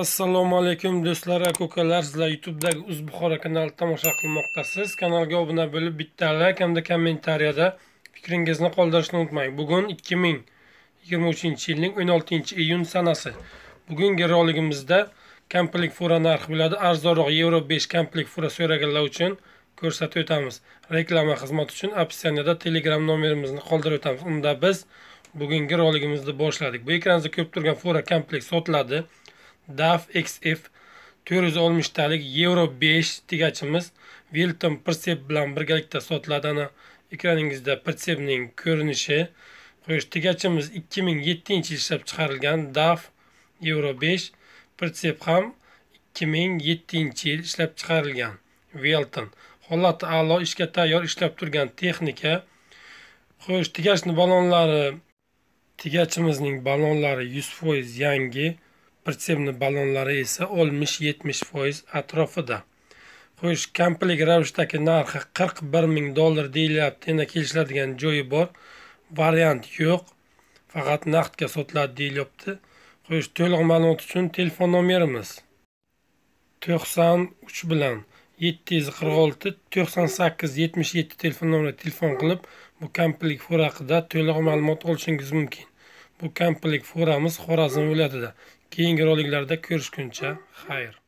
assalomu alaykum do'stlar aka sizlar youtubedagi o'zbuxora kanalini tomosha qilmoqdasiz kanalga obuna bo'lib bittala hamda kommentariyada fikringizni qoldirishni unutmang bugun 2023 yilning 16 iyun sanasi bugungi roligimizda komplekt fura narxi bo'ladi arzonroq yevro 5 komplekt fura so'raganlar uchun ko'rsatib o'tamiz reklama xizmati uchun opsiyanada telegram nomerimizni qoldirib o'tamiz unda biz bugungi roligimizni boshladik bu ekranda ko'rib turgan fura komplekt sotiladi daf xf 460 talik Euro 5 tigachimiz Wilton Percep bilan birgalikda sotiladi ekraningizda Percepning ko'rinishi xo'sh tigachimiz 2007 yil ishlab chiqarilgan daf Euro 5 Percep ham 2007 yil ishlab chiqarilgan Wilton holati a'lo ishga tayyor ishlab turgan texnika xo'sh tegachni balonlari tigachimizning balonlari 100% yangi protsemni ballonlari esa oltmish yetmish foiz atrofida xo'sh komplik ravishdagi narxi qirq bir ming dollar deyilyapti yana kelishiladigan joyi bor variant yo'q faqat naqdga sotiladi deyilyapti xo'sh to'liq ma'lumot uchun telefon nomerimiz to'qson uch bilan yetti yuz qirq olti to'qson sakkiz yetmish yetti telefon nomeriga telefon qilib bu komplik haqida to'liq ma'lumot olishingiz mumkin bu kamplik foramiz xorazm viloyatida keyingi roliklarda ko'rishguncha xayr